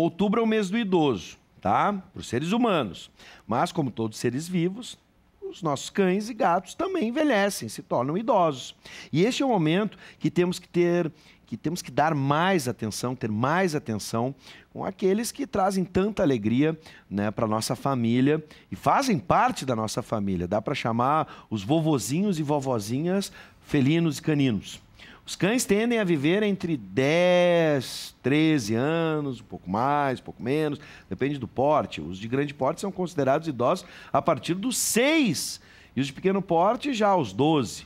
outubro é o mês do idoso, tá? Para os seres humanos. Mas, como todos os seres vivos, os nossos cães e gatos também envelhecem, se tornam idosos. E este é o momento que temos que ter que temos que dar mais atenção, ter mais atenção com aqueles que trazem tanta alegria né, para a nossa família e fazem parte da nossa família. Dá para chamar os vovozinhos e vovozinhas felinos e caninos. Os cães tendem a viver entre 10, 13 anos, um pouco mais, um pouco menos, depende do porte. Os de grande porte são considerados idosos a partir dos 6 e os de pequeno porte já aos 12.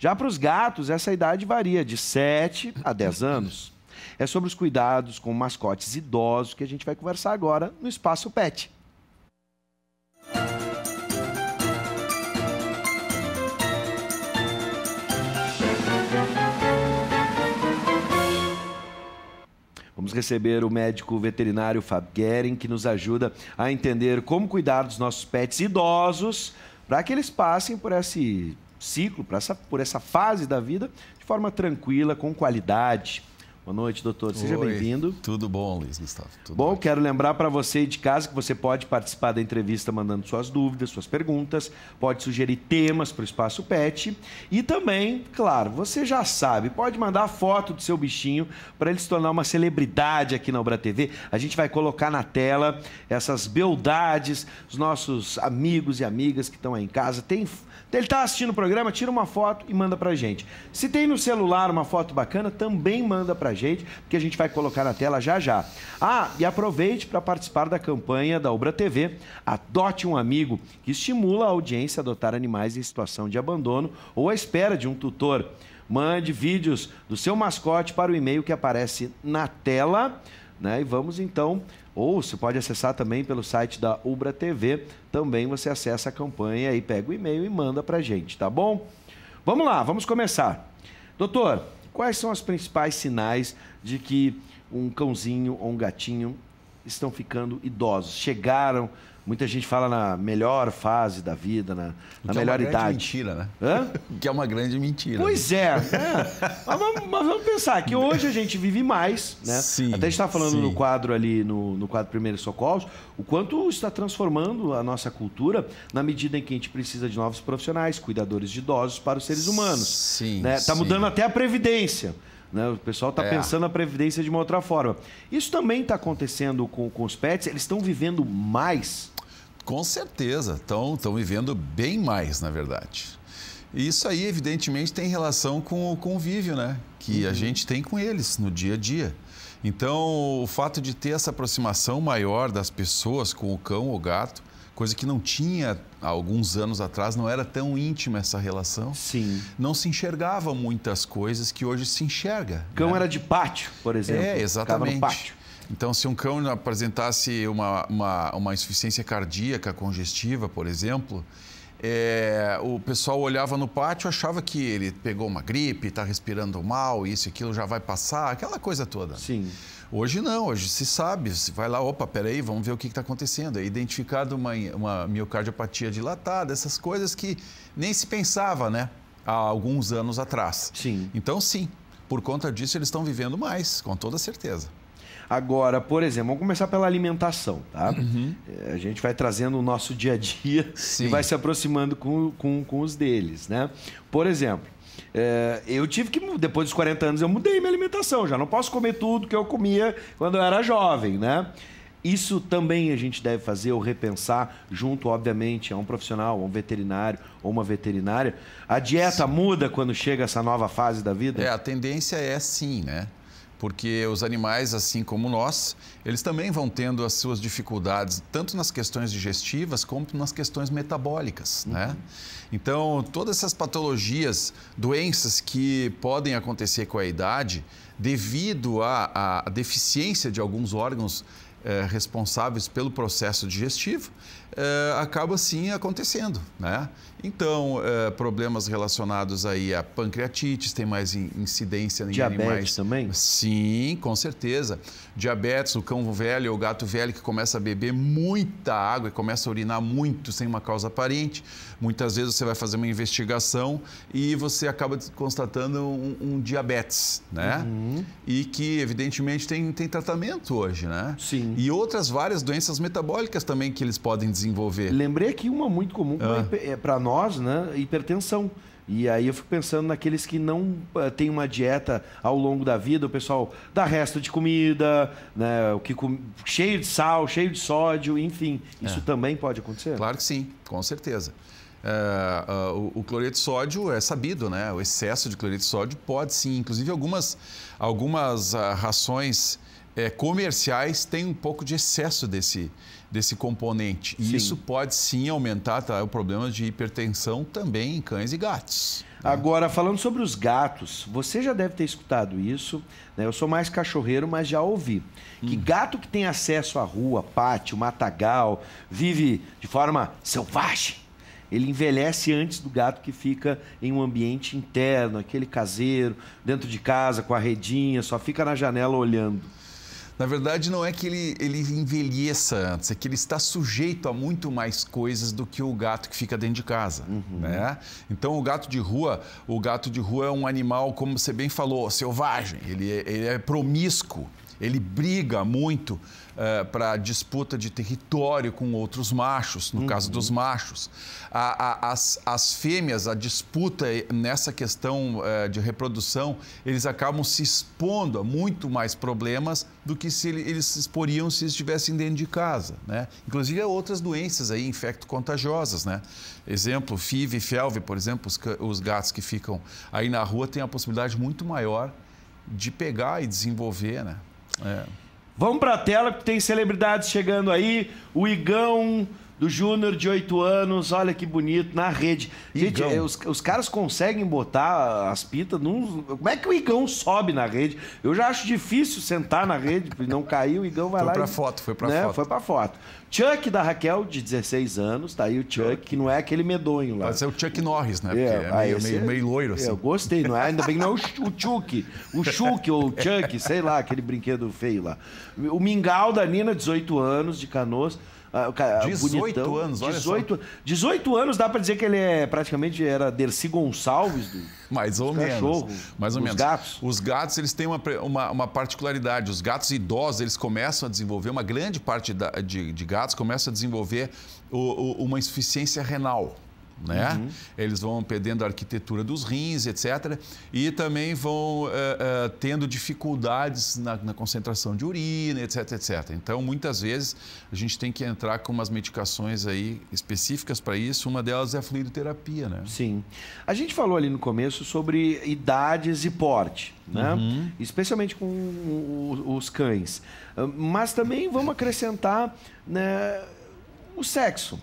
Já para os gatos, essa idade varia de 7 a 10 anos. É sobre os cuidados com mascotes idosos que a gente vai conversar agora no Espaço Pet. Vamos receber o médico veterinário Fab Guerin, que nos ajuda a entender como cuidar dos nossos pets idosos para que eles passem por esse ciclo, por essa, por essa fase da vida de forma tranquila, com qualidade. Boa noite, doutor. Seja bem-vindo. Tudo bom, Luiz Gustavo? Tudo bom, bem. quero lembrar para você de casa que você pode participar da entrevista mandando suas dúvidas, suas perguntas, pode sugerir temas para o Espaço Pet e também, claro, você já sabe, pode mandar foto do seu bichinho para ele se tornar uma celebridade aqui na Obra TV. A gente vai colocar na tela essas beldades, os nossos amigos e amigas que estão aí em casa. Tem ele está assistindo o programa, tira uma foto e manda pra gente. Se tem no celular uma foto bacana, também manda pra gente, porque a gente vai colocar na tela já já. Ah, e aproveite para participar da campanha da Obra TV Adote um Amigo, que estimula a audiência a adotar animais em situação de abandono ou à espera de um tutor. Mande vídeos do seu mascote para o e-mail que aparece na tela né? E vamos então, ou se pode acessar também pelo site da Ubra TV, também você acessa a campanha e pega o e-mail e manda para gente, tá bom? Vamos lá, vamos começar. Doutor, quais são os principais sinais de que um cãozinho ou um gatinho estão ficando idosos, chegaram Muita gente fala na melhor fase da vida, na, na melhor é uma idade. Mentira, né? Hã? Que é uma grande mentira. Pois é. Né? mas, mas, vamos pensar que hoje a gente vive mais, né? Sim, Até está falando sim. no quadro ali, no, no quadro Primeiros Socorros, o quanto está transformando a nossa cultura na medida em que a gente precisa de novos profissionais, cuidadores de idosos para os seres humanos. Sim. Né? Tá mudando até a previdência. Né? O pessoal está é. pensando a previdência de uma outra forma. Isso também está acontecendo com, com os pets? Eles estão vivendo mais? Com certeza, estão vivendo bem mais, na verdade. E isso aí, evidentemente, tem relação com o convívio, né? Que uhum. a gente tem com eles no dia a dia. Então, o fato de ter essa aproximação maior das pessoas com o cão ou gato coisa que não tinha há alguns anos atrás, não era tão íntima essa relação. Sim. Não se enxergava muitas coisas que hoje se enxerga. Cão né? era de pátio, por é, exemplo. É, exatamente. No pátio. Então, se um cão apresentasse uma, uma, uma insuficiência cardíaca congestiva, por exemplo, é, o pessoal olhava no pátio, achava que ele pegou uma gripe, está respirando mal, isso e aquilo já vai passar, aquela coisa toda. Sim. Hoje não, hoje se sabe, se vai lá, opa, peraí, vamos ver o que está acontecendo. É identificado uma, uma miocardiopatia dilatada, essas coisas que nem se pensava, né? Há alguns anos atrás. Sim. Então, sim, por conta disso eles estão vivendo mais, com toda certeza. Agora, por exemplo, vamos começar pela alimentação, tá? Uhum. A gente vai trazendo o nosso dia a dia Sim. e vai se aproximando com, com, com os deles, né? Por exemplo, é, eu tive que, depois dos 40 anos, eu mudei minha alimentação. Já não posso comer tudo que eu comia quando eu era jovem, né? Isso também a gente deve fazer ou repensar junto, obviamente, a um profissional, a um veterinário ou uma veterinária. A dieta sim. muda quando chega essa nova fase da vida? É, a tendência é sim, né? porque os animais, assim como nós, eles também vão tendo as suas dificuldades, tanto nas questões digestivas como nas questões metabólicas, né? uhum. né? Então, todas essas patologias, doenças que podem acontecer com a idade, devido à, à deficiência de alguns órgãos é, responsáveis pelo processo digestivo, é, acaba assim acontecendo, né? Então, é, problemas relacionados aí a pancreatites, tem mais incidência em Diabetes animais. também? Sim, com certeza. Diabetes, o cão velho ou o gato velho que começa a beber muita água e começa a urinar muito sem uma causa aparente. Muitas vezes você vai fazer uma investigação e você acaba constatando um, um diabetes, né? Uhum. E que, evidentemente, tem, tem tratamento hoje, né? Sim. E outras várias doenças metabólicas também que eles podem desenvolver. Lembrei aqui uma muito comum ah. para é, nós, né? Hipertensão. E aí eu fico pensando naqueles que não eh, têm uma dieta ao longo da vida, o pessoal dá resto de comida, né, o que com... cheio de sal, cheio de sódio, enfim. Isso é. também pode acontecer? Claro que sim, com certeza. uh, o, o cloreto de sódio é sabido, né? O excesso de cloreto de sódio pode sim. Inclusive, algumas, algumas uh, rações é, comerciais têm um pouco de excesso desse, desse componente. E sim. isso pode sim aumentar tá, é o problema de hipertensão também em cães e gatos. Né? Agora, falando sobre os gatos, você já deve ter escutado isso. Né? Eu sou mais cachorreiro, mas já ouvi. Que hum. gato que tem acesso à rua, pátio, matagal, vive de forma selvagem. Ele envelhece antes do gato que fica em um ambiente interno, aquele caseiro, dentro de casa, com a redinha, só fica na janela olhando. Na verdade, não é que ele, ele envelheça antes, é que ele está sujeito a muito mais coisas do que o gato que fica dentro de casa. Uhum. Né? Então, o gato de rua, o gato de rua é um animal, como você bem falou, selvagem, ele é, ele é promíscuo ele briga muito uh, eh, para disputa de território com outros machos, no uhum. caso dos machos. A, a, as, as fêmeas, a disputa eh, nessa questão uh, de reprodução, eles acabam se expondo a muito mais problemas do que se eles se exporiam se estivessem dentro de casa, né? Inclusive há outras doenças aí infecto-contagiosas, né? Exemplo, FIV e FeLV, por exemplo, os, os gatos que ficam aí na rua têm a possibilidade muito maior de pegar e desenvolver, né? É. Vamos para a tela, porque tem celebridades chegando aí. O Igão, do Júnior de 8 anos, olha que bonito, na rede. Gente, é, os, os, caras conseguem botar as pitas num. Como é que o Igão sobe na rede? Eu já acho difícil sentar na rede, porque não caiu, o Igão vai foi lá. Foi pra e, foto, foi pra né, foto. Foi pra foto. Chuck da Raquel, de 16 anos, tá aí o Chuck, que não é aquele medonho lá. Mas é o Chuck Norris, né? É, é, é meio, meio, meio, loiro, é, assim. Eu gostei, não é? ainda bem que não é o, o Chuck. O Chuck ou o Chuck, sei lá, aquele brinquedo feio lá. O Mingau da Nina, 18 anos, de Canoas. Uh, cara, 18 bonitão, anos, 18, olha só. 18 anos dá para dizer que ele é praticamente era Dercy Gonçalves do mais ou menos. Cachorro, mais ou os menos. Gatos. Os gatos eles têm uma, uma, uma, particularidade. Os gatos idosos eles começam a desenvolver uma grande parte da, de, de gatos começa a desenvolver o, o, uma insuficiência renal né? Uhum. Eles vão perdendo a arquitetura dos rins, etc. E também vão eh, eh, tendo dificuldades na, na, concentração de urina, etc, etc. Então, muitas vezes, a gente tem que entrar com umas medicações aí específicas para isso. Uma delas é a fluidoterapia, né? Sim. A gente falou ali no começo sobre idades e porte, né? Uhum. Especialmente com os cães. Mas também vamos acrescentar né, o sexo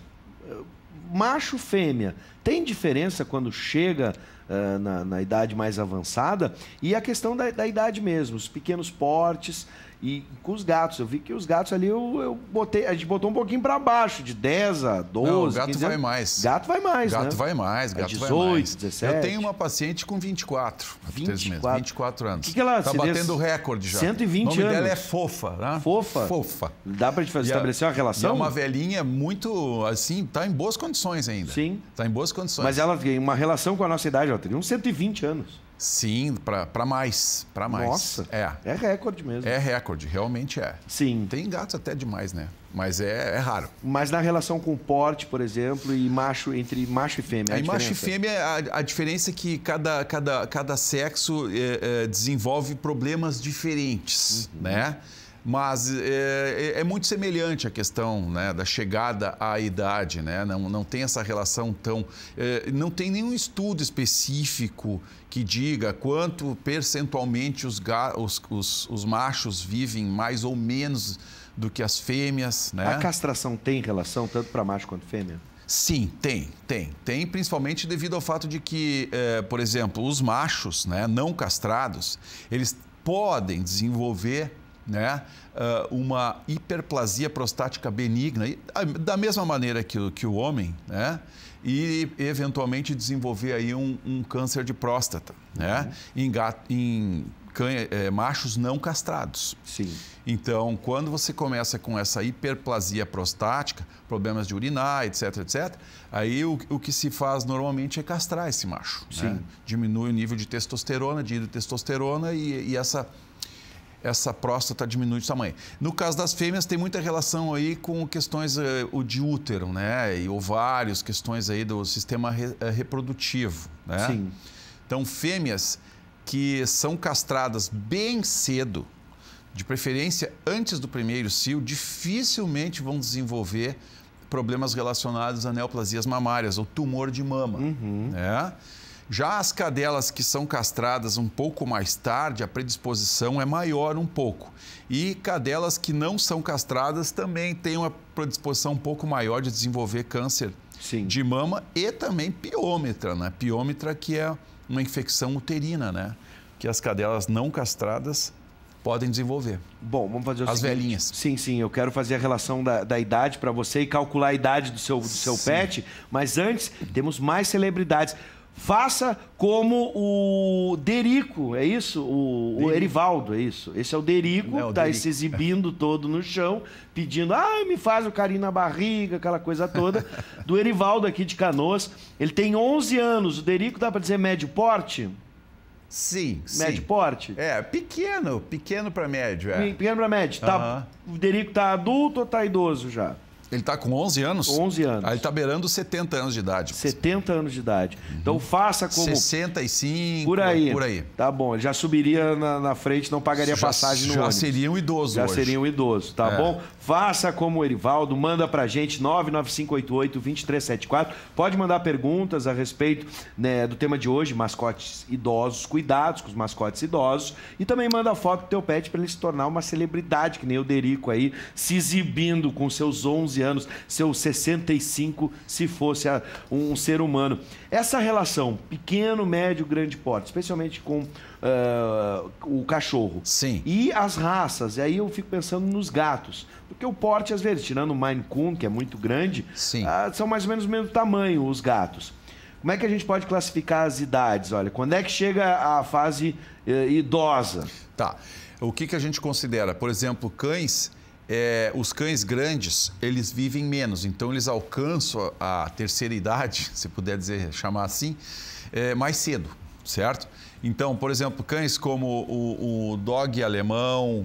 macho fêmea tem diferença quando chega uh, na, na, idade mais avançada e a questão da, da idade mesmo, os pequenos portes, e com os gatos, eu vi que os gatos ali eu, eu botei, a gente botou um pouquinho para baixo, de 10 a 12. Não, gato 15, vai mais. Gato vai mais, Gato né? vai mais, é gato 18, vai mais. 17. Eu tenho uma paciente com 24, 24, meses, 24 anos. O que, que ela Tá batendo o recorde já. 120 anos. O nome anos. dela é Fofa, né? Fofofa. Fofa. Dá para estabelecer a, uma é relação? é uma velhinha muito, assim, tá em boas condições ainda. Sim. Tá em boas condições. Mas ela tem uma relação com a nossa idade, ela teria uns 120 anos. Sim, para mais, para mais. Nossa, é. é recorde mesmo. É recorde, realmente é. Sim. Tem gatos até demais, né? Mas é, é raro. Mas na relação com o porte, por exemplo, e macho, entre macho e fêmea, a, a macho e fêmea, a, a diferença é que cada, cada, cada sexo é, é, desenvolve problemas diferentes, uhum. né? Mas é, é, é, muito semelhante a questão né, da chegada à idade, né? não, não tem essa relação tão. É, não tem nenhum estudo específico que diga quanto percentualmente os, os, os, os machos vivem mais ou menos do que as fêmeas. Né? A castração tem relação tanto para macho quanto fêmea? Sim, tem, tem. Tem principalmente devido ao fato de que, é, por exemplo, os machos né, não castrados, eles podem desenvolver né, ah, uma hiperplasia prostática benigna, ah, da mesma maneira que, o, que o homem, né, e eventualmente desenvolver aí um, um câncer de próstata, né, uhum. em, gato, em canha, eh, é, machos não castrados. Sim. Então, quando você começa com essa hiperplasia prostática, problemas de urinar, etc, etc, aí o, o que se faz normalmente é castrar esse macho. Né? Sim. Né? Diminui o nível de testosterona, de hidrotestosterona e, e essa essa próstata diminui de tamanho. No caso das fêmeas, tem muita relação aí com questões uh, o de útero, né? E ovários, questões aí do sistema re, uh, reprodutivo, né? Sim. Então, fêmeas que são castradas bem cedo, de preferência antes do primeiro cio, dificilmente vão desenvolver problemas relacionados a neoplasias mamárias, ou tumor de mama, uhum. né? Já as cadelas que são castradas um pouco mais tarde, a predisposição é maior um pouco. E cadelas que não são castradas também têm uma predisposição um pouco maior de desenvolver câncer Sim. de mama e também piômetra, né? Piômetra que é uma infecção uterina, né? Que as cadelas não castradas podem desenvolver. Bom, vamos fazer o As seguinte. velhinhas. Sim, sim, eu quero fazer a relação da, da idade para você e calcular a idade do seu, do seu sim. pet, mas antes temos mais celebridades. Faça como o Derico, é isso? O, o Erivaldo, é isso. Esse é o Derico, é o tá Derico. se exibindo todo no chão, pedindo, ah, me faz o carinho na barriga, aquela coisa toda. Do Erivaldo aqui de Canoas. Ele tem 11 anos. O Derico, dá para dizer médio porte? Sim, Médio sim. porte? É, pequeno, pequeno para médio, é. Pequeno para médio. Tá, O Derico tá adulto ou tá idoso já? Ele está com 11 anos? 11 anos. Aí está beirando 70 anos de idade. 70 anos de idade. Então uhum. Então faça como... 65, por aí. por aí. Tá bom, ele já subiria na, na frente, não pagaria já, passagem no já ônibus. Já seria um idoso Já hoje. seria um idoso, tá é. bom? Faça como o Erivaldo, manda a gente 99588-2374. Pode mandar perguntas a respeito né, do tema de hoje, mascotes idosos, cuidados com os mascotes idosos. E também manda foto do teu pet para ele se tornar uma celebridade, que nem o Derico aí, se exibindo com seus 11 anos, seus 65, se fosse um ser humano. Essa relação pequeno, médio, grande porte, especialmente com uh, o cachorro. Sim. E as raças, e aí eu fico pensando nos gatos. Porque o porte, às vezes, tirando o Maine Coon, que é muito grande, uh, são mais ou menos o mesmo tamanho os gatos. Como é que a gente pode classificar as idades? Olha, quando é que chega a fase uh, idosa? Tá. O que, que a gente considera? Por exemplo, cães é, os cães grandes, eles vivem menos, então eles alcançam a terceira idade, se puder dizer, chamar assim, é, mais cedo, certo? Então, por exemplo, cães como o, o dog alemão,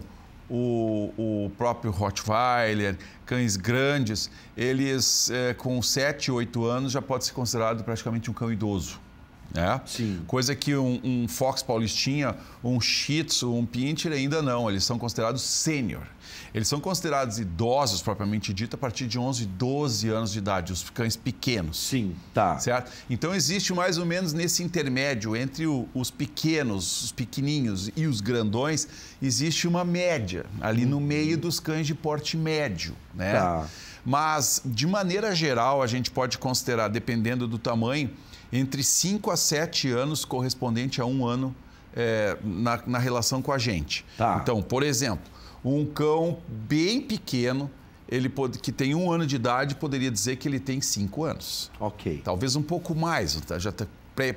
o, o, próprio Rottweiler, cães grandes, eles é, com 7, 8 anos já pode ser considerado praticamente um cão idoso né? Sim. Coisa que um, um Fox Paulistinha, um Shih Tzu, um Pinscher ainda não, eles são considerados sênior. Eles são considerados idosos, propriamente dito, a partir de 11, 12 anos de idade, os cães pequenos. Sim, tá. Certo? Então, existe mais ou menos nesse intermédio entre o, os pequenos, os pequeninhos e os grandões, existe uma média ali no uhum. meio dos cães de porte médio, né? Tá. Mas, de maneira geral, a gente pode considerar, dependendo do tamanho, entre 5 a 7 anos, correspondente a um ano é, na, na, relação com a gente. Tá. Então, por exemplo, um cão bem pequeno, ele pode, que tem um ano de idade, poderia dizer que ele tem 5 anos. Ok. Talvez um pouco mais, tá, já está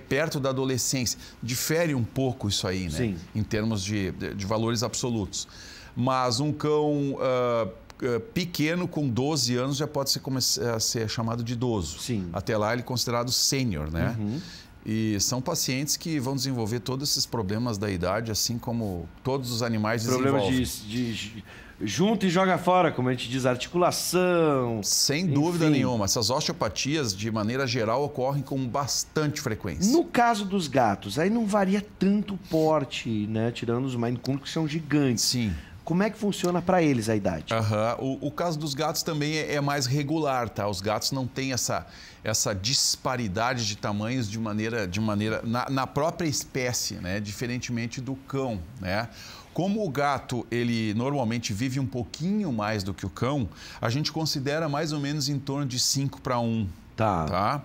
perto da adolescência. Difere um pouco isso aí, né? Sim. Em termos de, de, de valores absolutos. Mas um cão. Uh, eh, pequeno, com 12 anos, já pode ser, eh, ser chamado de idoso. Sim. Até lá ele é considerado sênior, né? Uhum. E são pacientes que vão desenvolver todos esses problemas da idade, assim como todos os animais problemas desenvolvem. Problemas de, de, junta e joga fora, como a gente diz, articulação. Sem enfim. dúvida nenhuma. Essas osteopatias, de maneira geral, ocorrem com bastante frequência. No caso dos gatos, aí não varia tanto o porte, né? Tirando os Maine Coon, que são gigantes. Sim. Como é que funciona para eles a idade? Uhum. O, o, caso dos gatos também é, é, mais regular, tá? Os gatos não têm essa, essa disparidade de tamanhos de maneira, de maneira na, na própria espécie, né? Diferentemente do cão, né? Como o gato, ele normalmente vive um pouquinho mais do que o cão, a gente considera mais ou menos em torno de 5 para 1. Tá. tá.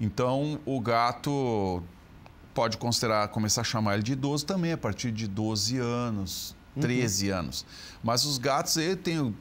Então, o gato pode considerar, começar a chamar ele de idoso também a partir de 12 anos, 13 uhum. anos. Mas os gatos, aí tem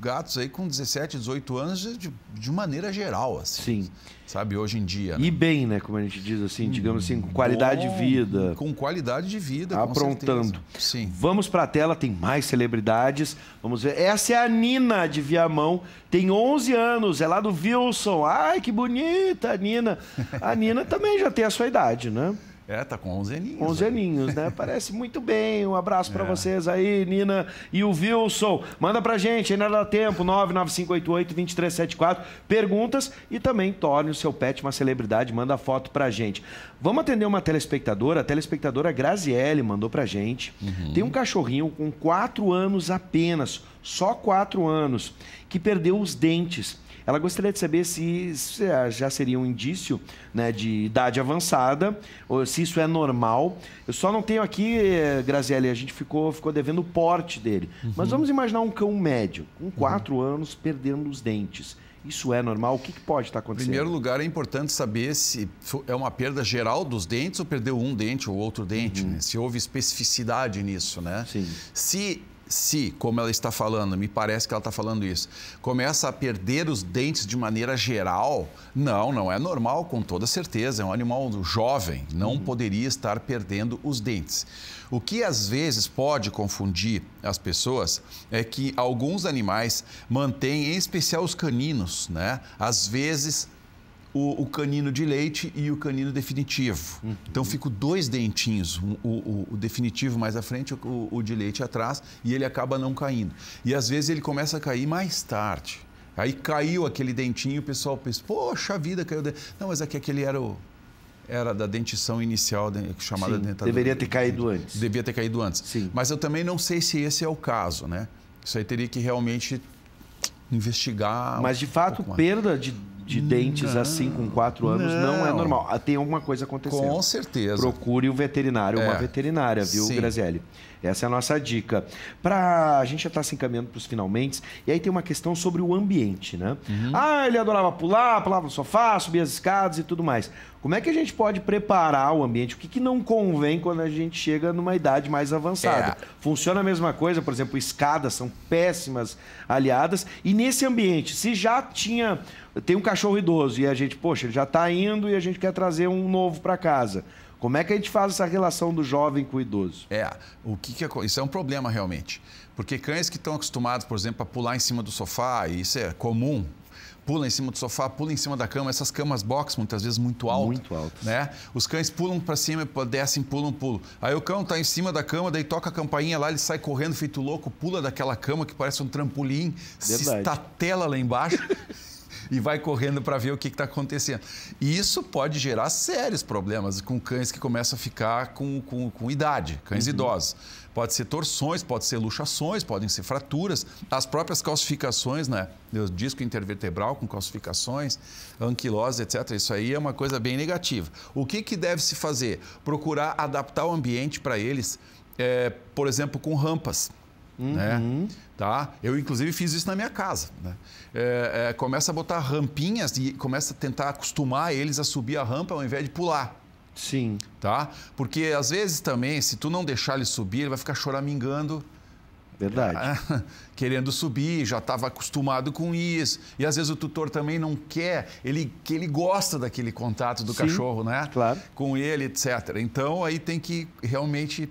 gatos aí com 17, 18 anos de, de maneira geral, assim. Sim. Sabe, hoje em dia. Né? E bem, né? Como a gente diz assim, digamos assim, com qualidade Bom, de vida. Com qualidade de vida, Aprontando. Sim. Vamos para a tela, tem mais celebridades. Vamos ver. Essa é a Nina de Viamão, tem 11 anos, é lá do Wilson. Ai, que bonita a Nina. A Nina também já tem a sua idade, né? É, tá com 11 aninhos. 11 aninhos, né? Parece muito bem. Um abraço é. para vocês aí, Nina e o Wilson. Manda pra gente, ainda dá tempo, 99588-2374. Perguntas e também torne o seu pet uma celebridade. Manda foto pra gente. Vamos atender uma telespectadora. A telespectadora Graziele mandou pra gente. Uhum. Tem um cachorrinho com 4 anos apenas, só 4 anos, que perdeu os dentes ela gostaria de saber se, isso é, já seria um indício né, de idade avançada, ou se isso é normal. Eu só não tenho aqui, eh, Grazielli, a gente ficou, ficou devendo o porte dele. Uhum. Mas vamos imaginar um cão médio, com uhum. quatro uhum. anos, perdendo os dentes. Isso é normal? O que, pode estar acontecendo? Em primeiro lugar, é importante saber se é uma perda geral dos dentes ou perdeu um dente ou outro dente, uhum. né? se houve especificidade nisso, né? Sim. Se se, como ela está falando, me parece que ela está falando isso, começa a perder os dentes de maneira geral, não, não é normal, com toda certeza. É um animal jovem, não uhum. poderia estar perdendo os dentes. O que às vezes pode confundir as pessoas é que alguns animais mantêm, em especial os caninos, né? Às vezes o, o, canino de leite e o canino definitivo. Uhum. Então fico dois dentinhos, um, o, o, definitivo mais à frente, o, o de leite atrás, e ele acaba não caindo. E às vezes ele começa a cair mais tarde. Aí caiu aquele dentinho, o pessoal pensa, poxa vida, caiu. Dentro. Não, mas aqui é aquele era o, era da dentição inicial, chamada Sim, dentadura. Deveria ter caído antes. Devia ter caído antes. Sim. Mas eu também não sei se esse é o caso, né? Isso aí teria que realmente investigar. Mas de fato, um perda de de dentes não, assim com quatro anos não. É não. é normal. Ah, tem alguma coisa acontecendo. Com certeza. Procure um veterinário, é. uma veterinária, viu, Sim. Essa é a nossa dica. Pra, a gente já está se encaminhando para os finalmente. E aí tem uma questão sobre o ambiente, né? Uhum. Ah, ele adorava pular, pulava no sofá, subia as escadas e tudo mais. Como é que a gente pode preparar o ambiente? O que, que não convém quando a gente chega numa idade mais avançada? É. Funciona a mesma coisa, por exemplo, escadas são péssimas aliadas. E nesse ambiente, se já tinha. Tem um cachorro idoso e a gente, poxa, ele já está indo e a gente quer trazer um novo para casa. Como é que a gente faz essa relação do jovem com o idoso? É, o que, que é, isso é um problema realmente. Porque cães que estão acostumados, por exemplo, a pular em cima do sofá, e isso é comum, pula em cima do sofá, pula em cima da cama, essas camas box muitas vezes muito altas. Muito altas. Né? Os cães pulam para cima, descem, pulam, pulam. Aí o cão está em cima da cama, daí toca a campainha lá, ele sai correndo feito louco, pula daquela cama que parece um trampolim, Verdade. se estatela lá embaixo. e vai correndo para ver o que está acontecendo. E isso pode gerar sérios problemas com cães que começam a ficar com, com, com idade, cães uhum. idosos. Pode ser torções, pode ser luxações, podem ser fraturas, as próprias calcificações, né? O disco intervertebral com calcificações, anquilose, etc. Isso aí é uma coisa bem negativa. O que, que deve se fazer? Procurar adaptar o ambiente para eles, é, por exemplo, com rampas. Né? Uhum. Né? Tá? Eu, inclusive, fiz isso na minha casa. Né? É, é, começa a botar rampinhas e começa a tentar acostumar eles a subir a rampa ao invés de pular. Sim. Tá? Porque, às vezes, também, se tu não deixar ele subir, ele vai ficar choramingando. Verdade. Querendo subir, já estava acostumado com isso. E às vezes o tutor também não quer, ele, que ele gosta daquele contato do Sim, cachorro, né? Claro. Com ele, etc. Então aí tem que realmente.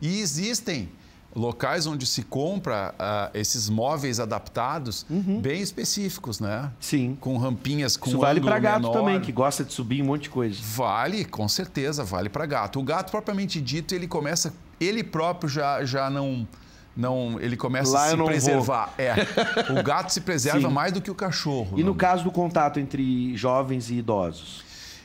E existem locais onde se compra uh, esses móveis adaptados uhum. bem específicos, né? Sim. Com rampinhas com Isso vale para gato menor. também, que gosta de subir um monte de coisa. Vale, com certeza, vale para gato. O gato propriamente dito, ele começa ele próprio já já não não, ele começa Lá a se preservar. Vou. É. O gato se preserva mais do que o cachorro. E no caso do contato entre jovens e idosos?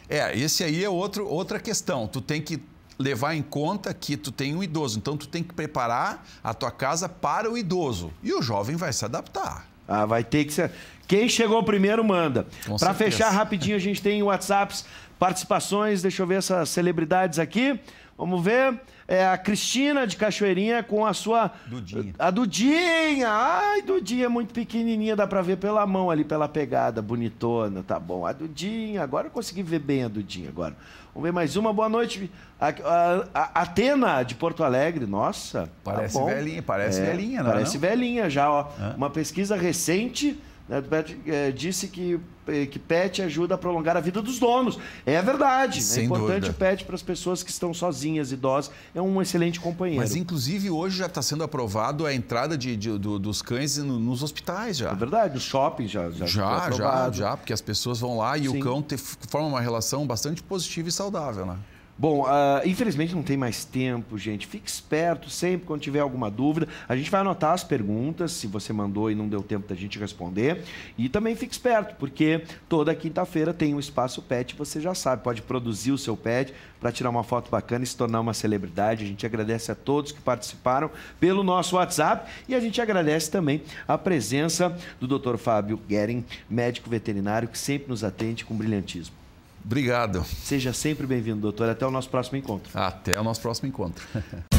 É, esse aí é outro, outra questão. Tu tem que levar em conta que tu tem um idoso, então tu tem que preparar a tua casa para o idoso. E o jovem vai se adaptar. Ah, vai ter que ser. Quem chegou primeiro manda. Para fechar rapidinho, a gente tem WhatsApps, participações, deixa eu ver essas celebridades aqui. Vamos ver é a Cristina de Cachoeirinha com a sua. Dudinha. A Dudinha! Ai, Dudinha, é muito pequenininha, dá pra ver pela mão ali, pela pegada, bonitona, tá bom. A Dudinha, agora eu consegui ver bem a Dudinha agora. Vamos ver mais uma, boa noite. A, a, a Atena de Porto Alegre, nossa. Tá parece tá velhinha, parece é, velhinha, né? Parece não? velhinha já, ó. Hã? Uma pesquisa recente né, Pet, é, disse que, é, que pet ajuda a prolongar a vida dos donos. É verdade. Né? Sem é importante dúvida. o pet para as pessoas que estão sozinhas, idosas. É um excelente companheiro. Mas, inclusive, hoje já está sendo aprovado a entrada de, de do, dos cães nos hospitais já. É verdade, no shopping já. Já, já, já, já, porque as pessoas vão lá e Sim. o cão te, forma uma relação bastante positiva e saudável, né? Bom, uh, infelizmente não tem mais tempo, gente. Fique esperto sempre quando tiver alguma dúvida. A gente vai anotar as perguntas, se você mandou e não deu tempo da gente responder. E também fique esperto, porque toda quinta-feira tem um espaço pet, você já sabe, pode produzir o seu pet para tirar uma foto bacana e se tornar uma celebridade. A gente agradece a todos que participaram pelo nosso WhatsApp e a gente agradece também a presença do Dr. Fábio Guerin, médico veterinário que sempre nos atende com brilhantismo. Obrigado. Seja sempre bem-vindo, doutor. Até o nosso próximo encontro. Até o nosso próximo encontro.